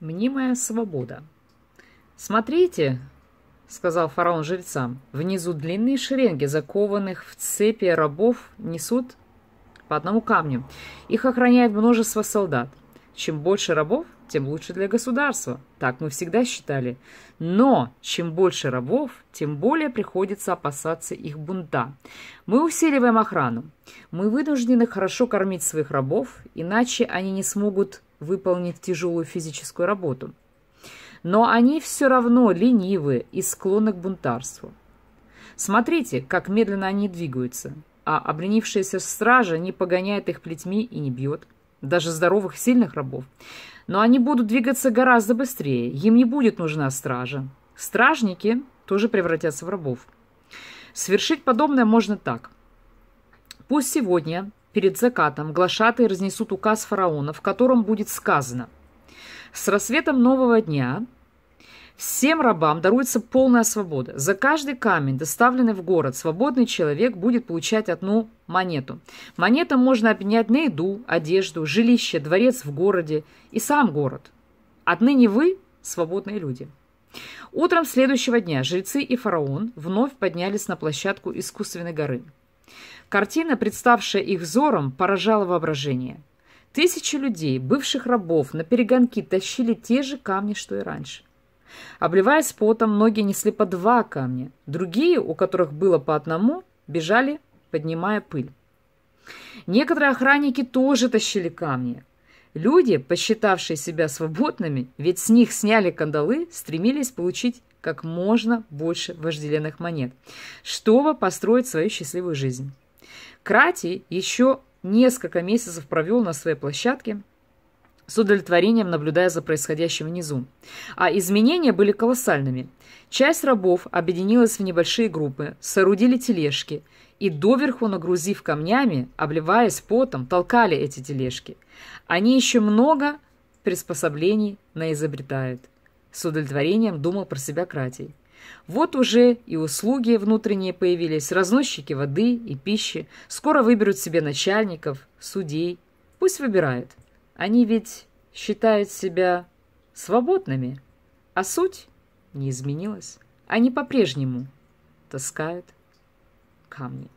Мнимая свобода. «Смотрите!» — сказал фараон жрецам. «Внизу длинные шеренги, закованных в цепи рабов, несут по одному камню. Их охраняет множество солдат. Чем больше рабов, тем лучше для государства. Так мы всегда считали. Но чем больше рабов, тем более приходится опасаться их бунта. Мы усиливаем охрану. Мы вынуждены хорошо кормить своих рабов, иначе они не смогут выполнить тяжелую физическую работу. Но они все равно ленивы и склонны к бунтарству. Смотрите, как медленно они двигаются, а обленившаяся стража не погоняет их плетьми и не бьет. Даже здоровых, сильных рабов. Но они будут двигаться гораздо быстрее, им не будет нужна стража. Стражники тоже превратятся в рабов. Свершить подобное можно так. Пусть сегодня, перед закатом, глашатые разнесут указ фараона, в котором будет сказано – с рассветом нового дня Всем рабам даруется полная свобода. За каждый камень, доставленный в город, свободный человек будет получать одну монету. Монетам можно обменять на еду, одежду, жилище, дворец в городе и сам город. Отныне вы – свободные люди. Утром следующего дня жрецы и фараон вновь поднялись на площадку искусственной горы. Картина, представшая их взором, поражала воображение. Тысячи людей, бывших рабов, на перегонки тащили те же камни, что и раньше – Обливаясь потом, многие несли по два камня. Другие, у которых было по одному, бежали, поднимая пыль. Некоторые охранники тоже тащили камни. Люди, посчитавшие себя свободными, ведь с них сняли кандалы, стремились получить как можно больше вожделенных монет, чтобы построить свою счастливую жизнь. Кратий еще несколько месяцев провел на своей площадке, с удовлетворением наблюдая за происходящим внизу. А изменения были колоссальными. Часть рабов объединилась в небольшие группы, соорудили тележки и, доверху нагрузив камнями, обливаясь потом, толкали эти тележки. Они еще много приспособлений наизобретают. С удовлетворением думал про себя Кратий. Вот уже и услуги внутренние появились, разносчики воды и пищи. Скоро выберут себе начальников, судей. Пусть выбирают. Они ведь считают себя свободными, а суть не изменилась. Они по-прежнему таскают камни.